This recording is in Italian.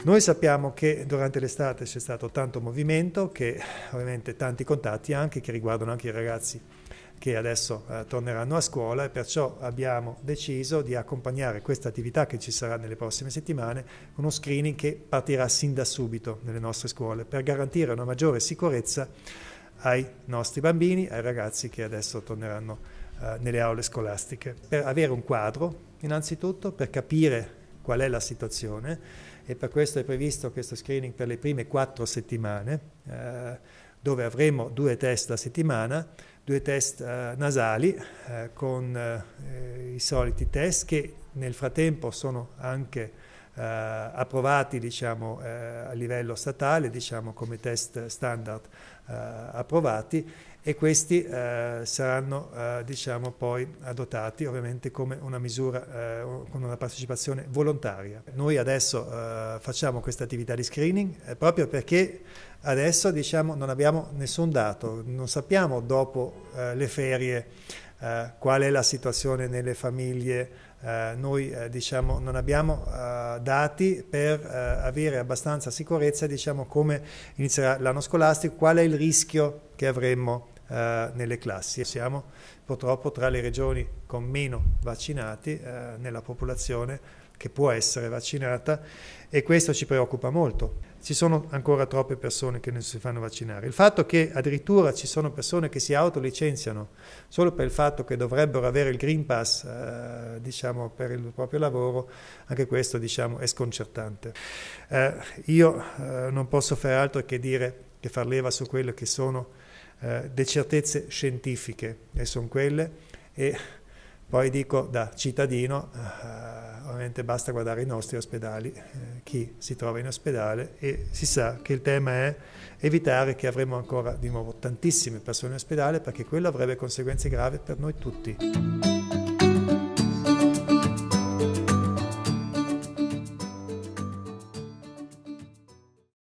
Noi sappiamo che durante l'estate c'è stato tanto movimento, che ovviamente tanti contatti anche che riguardano anche i ragazzi che adesso eh, torneranno a scuola e perciò abbiamo deciso di accompagnare questa attività che ci sarà nelle prossime settimane con uno screening che partirà sin da subito nelle nostre scuole per garantire una maggiore sicurezza ai nostri bambini, ai ragazzi che adesso torneranno eh, nelle aule scolastiche, per avere un quadro innanzitutto, per capire qual è la situazione e per questo è previsto questo screening per le prime quattro settimane eh, dove avremo due test a settimana, due test eh, nasali eh, con eh, i soliti test che nel frattempo sono anche eh, approvati diciamo, eh, a livello statale, diciamo, come test standard eh, approvati e questi eh, saranno eh, diciamo, poi adottati ovviamente come una misura, eh, con una partecipazione volontaria. Noi adesso facciamo questa attività di screening proprio perché adesso diciamo, non abbiamo nessun dato, non sappiamo dopo le ferie qual è la situazione nelle famiglie, noi diciamo, non abbiamo dati per eh, avere abbastanza sicurezza, diciamo, come inizierà l'anno scolastico, qual è il rischio che avremmo eh, nelle classi. Siamo purtroppo tra le regioni con meno vaccinati eh, nella popolazione che può essere vaccinata e questo ci preoccupa molto. Ci sono ancora troppe persone che non si fanno vaccinare. Il fatto che addirittura ci sono persone che si autolicenziano solo per il fatto che dovrebbero avere il Green Pass eh, diciamo, per il proprio lavoro, anche questo diciamo, è sconcertante. Eh, io eh, non posso fare altro che dire che far leva su quello che sono le eh, certezze scientifiche, e sono quelle, e poi dico da cittadino, eh, ovviamente basta guardare i nostri ospedali, eh, chi si trova in ospedale e si sa che il tema è evitare che avremo ancora di nuovo tantissime persone in ospedale perché quello avrebbe conseguenze gravi per noi tutti.